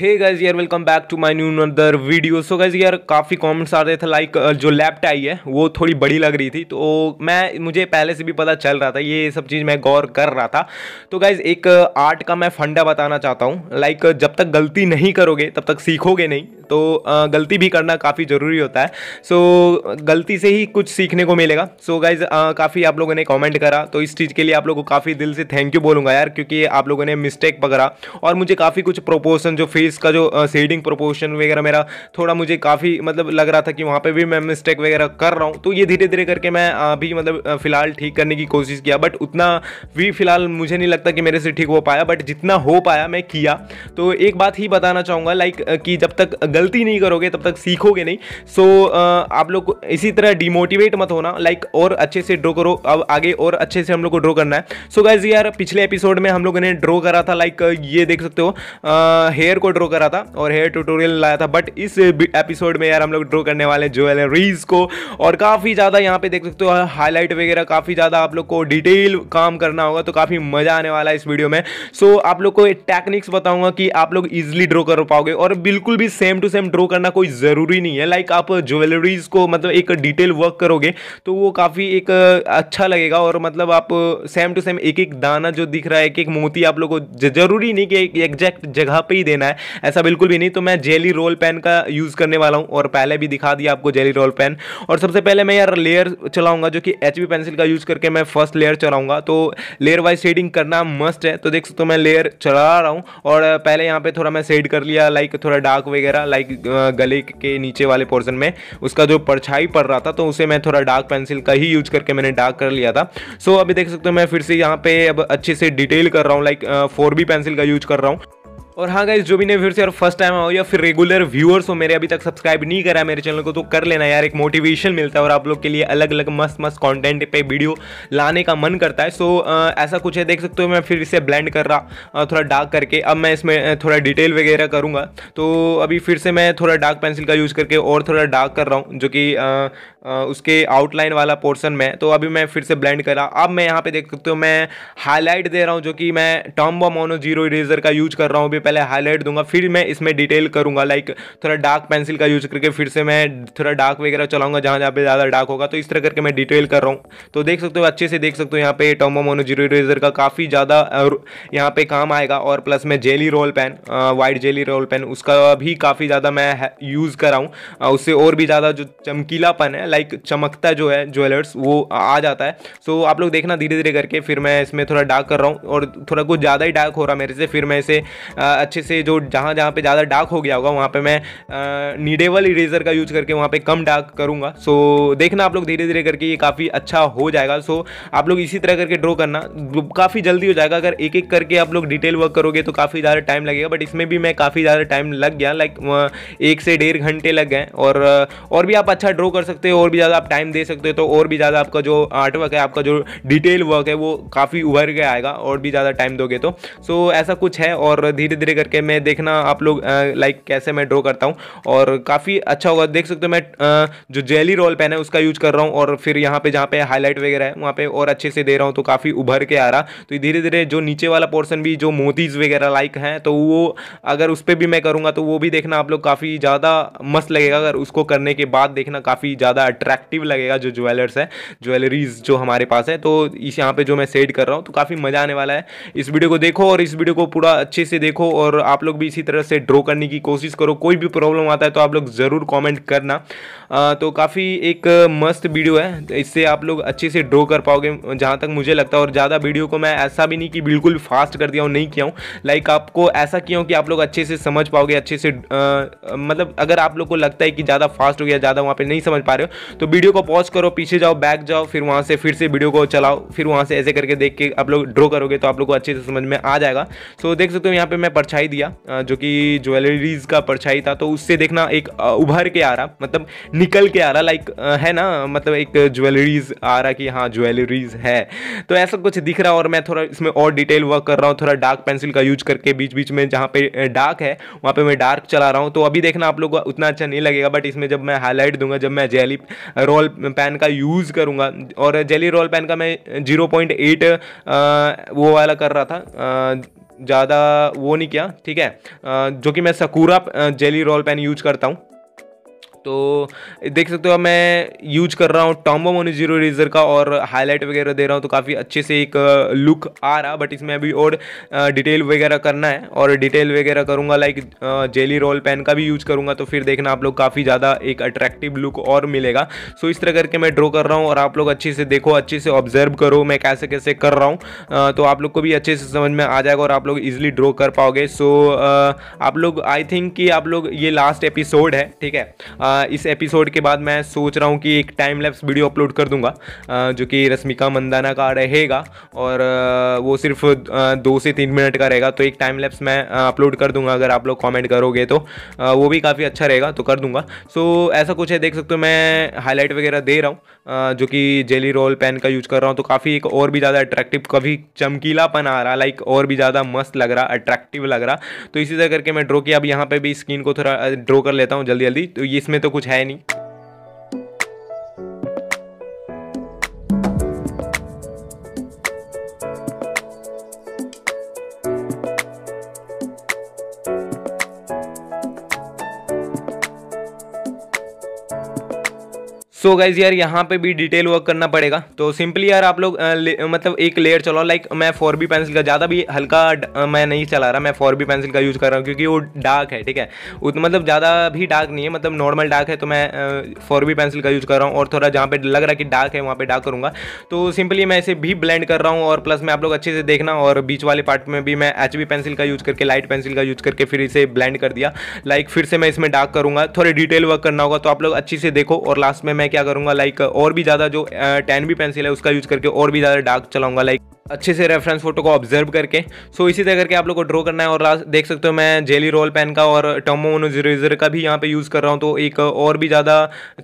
हे guys यार welcome back to my new other video so guys यार काफ़ी comments आ रहे थे लाइक जो लेफ्ट आई है वो थोड़ी बड़ी लग रही थी तो मैं मुझे पहले से भी पता चल रहा था ये सब चीज़ मैं गौर कर रहा था तो गाइज एक आर्ट का मैं फंडा बताना चाहता हूँ लाइक जब तक गलती नहीं करोगे तब तक सीखोगे नहीं तो गलती भी करना काफ़ी ज़रूरी होता है सो so, गलती से ही कुछ सीखने को मिलेगा सो so, गाइज काफ़ी आप लोगों ने कमेंट करा तो इस चीज़ के लिए आप लोगों को काफ़ी दिल से थैंक यू बोलूँगा यार क्योंकि आप लोगों ने मिस्टेक पकड़ा और मुझे काफ़ी कुछ प्रोपोर्शन जो फेस का जो शेडिंग प्रोपोर्शन वगैरह मेरा थोड़ा मुझे काफ़ी मतलब लग रहा था कि वहाँ पर भी मैं मिस्टेक वगैरह कर रहा हूँ तो ये धीरे धीरे करके मैं अभी मतलब फ़िलहाल ठीक करने की कोशिश किया बट उतना भी फ़िलहाल मुझे नहीं लगता कि मेरे से ठीक हो पाया बट जितना हो पाया मैं किया तो एक बात ही बताना चाहूँगा लाइक कि जब तक गलती नहीं करोगे तब तक सीखोगे नहीं सो so, आप लोग इसी तरह डिमोटिवेट मत होना लाइक और अच्छे से ड्रॉ करो अब आगे और अच्छे से हम लोग को ड्रॉ करना है सो so, गाइज यार पिछले एपिसोड में हम लोगों ने ड्रॉ करा था लाइक ये देख सकते हो हेयर को ड्रॉ करा था और हेयर ट्यूटोरियल लाया था बट इस एपिसोड में यार हम लोग ड्रॉ करने वाले ज्वेलरीज को और काफ़ी ज़्यादा यहाँ पे देख सकते हो हाईलाइट वगैरह काफ़ी ज़्यादा आप लोग को डिटेल काम करना होगा तो काफ़ी मज़ा आने वाला है इस वीडियो में सो so, आप लोग को टेक्निक्स बताऊंगा कि आप लोग इजिली ड्रॉ कर पाओगे और बिल्कुल भी सेम टू सेम ड्रॉ करना कोई ज़रूरी नहीं है लाइक आप ज्वेलरीज को मतलब एक डिटेल वर्क करोगे तो वो काफ़ी एक अच्छा लगेगा और मतलब आप सेम टू सेम एक एक दाना जो दिख रहा है एक एक मोती आप लोग को ज़रूरी नहीं कि एग्जैक्ट जगह पर ही देना है ऐसा बिल्कुल भी नहीं तो मैं जेली रोल पेन का यूज़ करने वाला हूँ और पहले भी दिखा दिया आपको जेली रोल पेन और सबसे पहले मैं यार लेयर चलाऊँगा जो कि एच पेंसिल का यूज़ करके मैं फर्स्ट लेयर चलाऊँगा तो लेयर वाइज शेडिंग करना मस्ट है तो देख सकते हो मैं लेयर चला रहा हूँ और पहले यहाँ पर थोड़ा मैं शेड कर लिया लाइक थोड़ा डार्क वगैरह लाइक गले के नीचे वाले पोर्सन में उसका जो परछाई पड़ रहा था तो उसे मैं थोड़ा डार्क पेंसिल का ही यूज करके मैंने डार्क कर लिया था सो अभी देख सकते हो मैं फिर से यहाँ पे अब अच्छे से डिटेल कर रहा हूँ लाइक फोर बी पेंसिल का यूज कर रहा हूँ और हाँ गाइज जो भी नए फिर से फर्स्ट टाइम आओ या फिर रेगुलर व्यूअर्स हो मेरे अभी तक सब्सक्राइब नहीं करा मेरे चैनल को तो कर लेना यार एक मोटिवेशन मिलता है और आप लोग के लिए अलग अलग मस्त मस्त कंटेंट पे वीडियो लाने का मन करता है सो आ, ऐसा कुछ है देख सकते हो मैं फिर इसे ब्लेंड कर रहा थोड़ा डार्क करके अब मैं इसमें थोड़ा डिटेल वगैरह करूँगा तो अभी फिर से मैं थोड़ा डार्क पेंसिल का यूज़ करके और थोड़ा डार्क कर रहा हूँ जो कि उसके आउटलाइन वाला पोर्सन में तो अभी मैं फिर से ब्लेंड कर रहा अब मैं यहाँ पर देख सकते हो मैं हाईलाइट दे रहा हूँ जो कि मैं टॉम्बो मोनो जीरो इरेजर का यूज कर रहा हूँ अभी पहले हाईलाइट दूंगा फिर मैं इसमें डिटेल करूँगा लाइक थोड़ा डार्क पेंसिल का यूज करके फिर से मैं थोड़ा डार्क वगैरह चलाऊंगा जहाँ जहाँ पे ज़्यादा डार्क होगा तो इस तरह करके मैं डिटेल कर रहा हूँ तो देख सकते हो अच्छे से देख सकते हो यहाँ पे टोमो मोनो जीरो इरेजर का काफ़ी ज़्यादा यहाँ पे काम आएगा और प्लस मैं jelly roll pen white jelly roll pen उसका भी काफ़ी ज़्यादा मैं यूज़ कर रहा हूँ उससे और भी ज़्यादा जो चमकीलापन है लाइक चमकता जो है ज्वेलर्स वो आ जाता है सो आप लोग देखना धीरे धीरे करके फिर मैं इसमें थोड़ा डार्क कर रहा हूँ और थोड़ा कुछ ज़्यादा ही डार्क हो रहा मेरे से फिर मैं इसे अच्छे से जो जहाँ जहाँ पे ज़्यादा डार्क हो गया होगा वहाँ पे मैं नीडेबल इरेजर का यूज़ करके वहाँ पे कम डार्क करूँगा सो देखना आप लोग धीरे धीरे करके ये काफ़ी अच्छा हो जाएगा सो आप लोग इसी तरह करके ड्रॉ करना काफ़ी जल्दी हो जाएगा अगर एक एक करके आप लोग डिटेल वर्क करोगे तो काफ़ी ज़्यादा टाइम लगेगा बट इसमें भी मैं काफ़ी ज़्यादा टाइम लग गया लाइक एक से डेढ़ घंटे लग गए और और भी आप अच्छा ड्रॉ कर सकते हो और भी ज़्यादा आप टाइम दे सकते हो तो और भी ज़्यादा आपका जो आर्ट वर्क है आपका जो डिटेल वर्क है वो काफ़ी उभर के आएगा और भी ज़्यादा टाइम दोगे तो सो ऐसा कुछ है और धीरे धीरे धीरे करके मैं देखना आप लोग लाइक कैसे मैं ड्रॉ करता हूँ और काफ़ी अच्छा होगा देख सकते हो मैं जो जेली रोल पेन है उसका यूज कर रहा हूँ और फिर यहाँ पे जहाँ पे हाईलाइट वगैरह है वहाँ पे और अच्छे से दे रहा हूँ तो काफ़ी उभर के आ रहा तो धीरे धीरे जो नीचे वाला पोर्सन भी जो मोतीज़ वगैरह लाइक हैं तो वो अगर उस पर भी मैं करूँगा तो वो भी देखना आप लोग काफ़ी ज़्यादा मस्त लगेगा अगर उसको करने के बाद देखना काफ़ी ज़्यादा अट्रैक्टिव लगेगा जो ज्वेलर्स है ज्वेलरीज जो हमारे पास है तो इस यहाँ पर जो मैं सेट कर रहा हूँ तो काफ़ी मज़ा आने वाला है इस वीडियो को देखो और इस वीडियो को पूरा अच्छे से देखो और आप लोग भी इसी तरह से ड्रॉ करने की कोशिश करो कोई भी प्रॉब्लम आता है तो आप लोग ज़रूर कॉमेंट करना आ, तो काफ़ी एक मस्त वीडियो है इससे आप लोग अच्छे से ड्रॉ कर पाओगे जहाँ तक मुझे लगता है और ज़्यादा वीडियो को मैं ऐसा भी नहीं कि बिल्कुल फास्ट कर दिया हूँ नहीं किया हूँ लाइक आपको ऐसा किया हूँ कि आप लोग अच्छे से समझ पाओगे अच्छे से मतलब अगर आप लोग को लगता है कि ज़्यादा फास्ट हो गया ज़्यादा वहाँ पर नहीं समझ पा रहे हो तो वीडियो को पॉज करो पीछे जाओ बैक जाओ फिर वहाँ से फिर से वीडियो को चलाओ फिर वहाँ से ऐसे करके देख के आप लोग ड्रॉ करोगे तो आप लोग को अच्छे से समझ में आ जाएगा सो देख सकते हो यहाँ पे मैं परछाई दिया जो कि ज्वेलरीज का परछाई था तो उससे देखना एक उभर के आ रहा मतलब निकल के आ रहा लाइक है ना मतलब एक ज्वेलरीज आ रहा कि हाँ ज्वेलरीज है तो ऐसा कुछ दिख रहा और मैं थोड़ा इसमें और डिटेल वर्क कर रहा हूँ थोड़ा डार्क पेंसिल का यूज करके बीच बीच में जहाँ पे डार्क है वहाँ पर मैं डार्क चला रहा हूँ तो अभी देखना आप लोग को उतना अच्छा नहीं लगेगा बट इसमें जब मैं हाईलाइट दूंगा जब मैं जेली रोल पेन का यूज़ करूँगा और जेली रोल पेन का मैं जीरो पॉइंट एट वो वाला कर रहा था ज़्यादा वो नहीं किया ठीक है जो कि मैं Sakura jelly roll pen use करता हूँ तो देख सकते हो मैं यूज कर रहा हूँ टॉम्बो मोनी जीरो रेजर का और हाईलाइट वगैरह दे रहा हूँ तो काफ़ी अच्छे से एक लुक आ रहा बट इसमें अभी और डिटेल वगैरह करना है और डिटेल वगैरह करूँगा लाइक जेली रोल पेन का भी यूज करूँगा तो फिर देखना आप लोग काफ़ी ज़्यादा एक अट्रैक्टिव लुक और मिलेगा सो इस तरह करके मैं ड्रॉ कर रहा हूँ और आप लोग अच्छे से देखो अच्छे से ऑब्जर्व करो मैं कैसे कैसे कर रहा हूँ तो आप लोग को भी अच्छे से समझ में आ जाएगा और आप लोग ईजिली ड्रॉ कर पाओगे सो आप लोग आई थिंक कि आप लोग ये लास्ट एपिसोड है ठीक है इस एपिसोड के बाद मैं सोच रहा हूँ कि एक टाइम लैप्स वीडियो अपलोड कर दूंगा जो कि रश्मिका मंदाना का रहेगा और वो सिर्फ दो से तीन मिनट का रहेगा तो एक टाइम लैप्स मैं अपलोड कर दूंगा अगर आप लोग कॉमेंट करोगे तो वो भी काफ़ी अच्छा रहेगा तो कर दूंगा सो ऐसा कुछ है देख सकते हो मैं हाईलाइट वगैरह दे रहा हूँ जो कि जेली रोल पेन का यूज कर रहा हूँ तो काफ़ी एक और भी ज़्यादा अट्रैक्टिव कभी चमकीलापन आ रहा लाइक और भी ज़्यादा मस्त लग रहा अट्रैक्टिव लग रहा तो इसी तरह करके मैं ड्रॉ किया अब यहाँ पर भी स्क्रीन को थोड़ा ड्रॉ कर लेता हूँ जल्दी जल्दी तो इसमें तो कुछ है नहीं सो so गाइज यार यहाँ पे भी डिटेल वर्क करना पड़ेगा तो सिंपली यार आप लोग मतलब एक लेयर चलाओ लाइक मैं फोर बी पेंसिल का ज़्यादा भी हल्का मैं नहीं चला रहा मैं फोर बी पेंसिल का यूज़ कर रहा हूँ क्योंकि वो डार्क है ठीक है उत, मतलब ज़्यादा भी डार्क नहीं है मतलब नॉर्मल डार्क है तो मैं फोर बी पेंसिल का यूज़ कर रहा हूँ और थोड़ा जहाँ पर लग रहा है कि डार्क है वहाँ पर डार्क करूँगा तो सिंपली मैं इसे भी ब्लेंड कर रहा हूँ और प्लस मैं आप लोग अच्छे से देखना और बीच वाले पार्ट में भी मैं एच बी पेंसिल का यूज़ करके लाइट पेंसिल का यूज़ करके फिर इसे ब्लेंड कर दिया लाइक फिर से मैं इसमें डार्क करूँगा थोड़े डिटेल वर्क करना होगा तो आप लोग अच्छे से देखो और लास्ट में मैं क्या करूँगा लाइक और भी ज़्यादा जो टेन बी पेंसिल है उसका यूज़ करके और भी ज़्यादा डार्क चलाऊंगा लाइक अच्छे से रेफरेंस फोटो को ऑब्जर्व करके सो so, इसी तरह करके आप लोग को ड्रॉ करना है और लास्ट देख सकते हो मैं जेली रोल पेन का और टमोन जीरो का भी यहाँ पे यूज़ कर रहा हूँ तो एक और भी ज़्यादा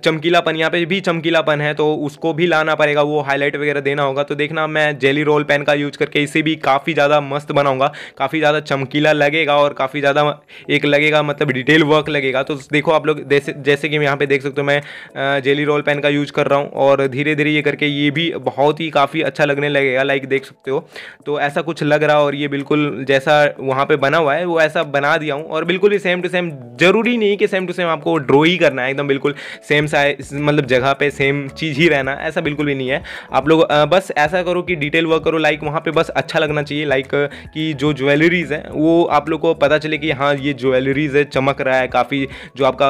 चमकीलापन यहाँ पे भी चमकीलापन है तो उसको भी लाना पड़ेगा वो हाईलाइट वगैरह देना होगा तो देखना मैं जेली रोल पेन का यूज करके इसे भी काफ़ी ज़्यादा मस्त बनाऊँगा काफ़ी ज़्यादा चमकीला लगेगा और काफ़ी ज़्यादा एक लगेगा मतलब डिटेल वर्क लगेगा तो देखो आप लोग जैसे जैसे कि यहाँ पर देख सकते हो मैं जेली रोल पेन का यूज़ कर रहा हूँ और धीरे धीरे ये करके ये भी बहुत ही काफ़ी अच्छा लगने लगेगा लाइक देख सकते हो तो ऐसा कुछ लग रहा और ये बिल्कुल जैसा वहाँ पर बना हुआ है वो ऐसा बना दिया हूँ और बिल्कुल भी सेम टू सेम ज़रूरी नहीं कि सेम टू सेम आपको ड्रॉ ही करना है एकदम बिल्कुल सेम साइज मतलब जगह पर सेम चीज़ ही रहना ऐसा बिल्कुल भी नहीं है आप लोग बस ऐसा करो कि डिटेल वर्क करो लाइक वहाँ पर बस अच्छा लगना चाहिए लाइक कि जो ज्वेलरीज़ हैं वो आप लोग को पता चले कि हाँ ये ज्वेलरीज़ है चमक रहा है काफ़ी जो आपका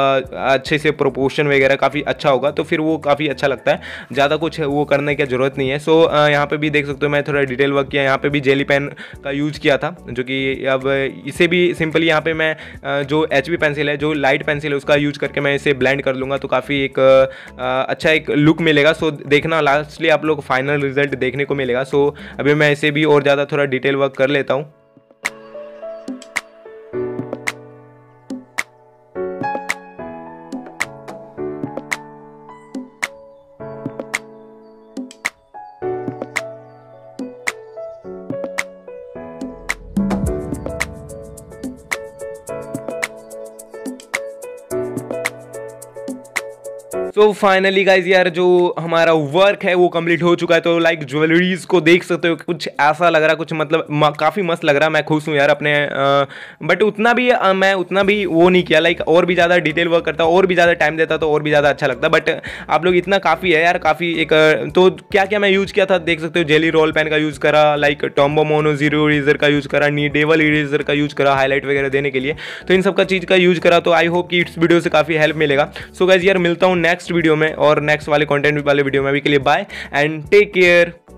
अच्छे से प्रोपोर्शन वगैरह काफ़ी अच्छा होगा तो फिर वो काफ़ी अच्छा लगता है ज़्यादा कुछ वो करने की ज़रूरत नहीं है सो यहाँ पे भी देख सकते हो मैं थोड़ा डिटेल वर्क किया यहाँ पे भी जेली पेन का यूज़ किया था जो कि अब इसे भी सिंपली यहाँ पे मैं जो एच पेंसिल है जो लाइट पेंसिल है उसका यूज करके मैं इसे ब्लेंड कर लूँगा तो काफ़ी एक अच्छा एक लुक मिलेगा सो देखना लास्टली आप लोग फाइनल रिजल्ट देखने को मिलेगा सो अभी मैं इसे भी और ज़्यादा थोड़ा डिटेल वर्क कर लेता हूँ तो फाइनली गाइज यार जो हमारा वर्क है वो कंप्लीट हो चुका है तो लाइक ज्वेलरीज को देख सकते हो कुछ ऐसा लग रहा कुछ मतलब काफ़ी मस्त लग रहा मैं खुश हूँ यार अपने बट उतना भी आ, मैं उतना भी वो नहीं किया लाइक और भी ज़्यादा डिटेल वर्क करता और भी ज़्यादा टाइम देता तो और भी ज़्यादा अच्छा लगता बट आप लोग इतना काफ़ी है यार काफ़ी एक तो क्या क्या मैं यूज़ किया था देख सकते हो जेली रोल पेन का यूज़ करा like Tombow mono zero eraser का यूज़ करा नी डेवल इरेजर का यूज़ करा हाईलाइट वगैरह देने के लिए तो इन सब का चीज़ का यूज़ करा तो आई होप कि इस वीडियो से काफ़ी हेल्प मिलेगा सो गाइज यार मिलता हूँ नेक्स्ट नेक्स्ट वीडियो में और नेक्स्ट वाले कॉन्टेंट वाले वीडियो में अभी के लिए बाय एंड टेक केयर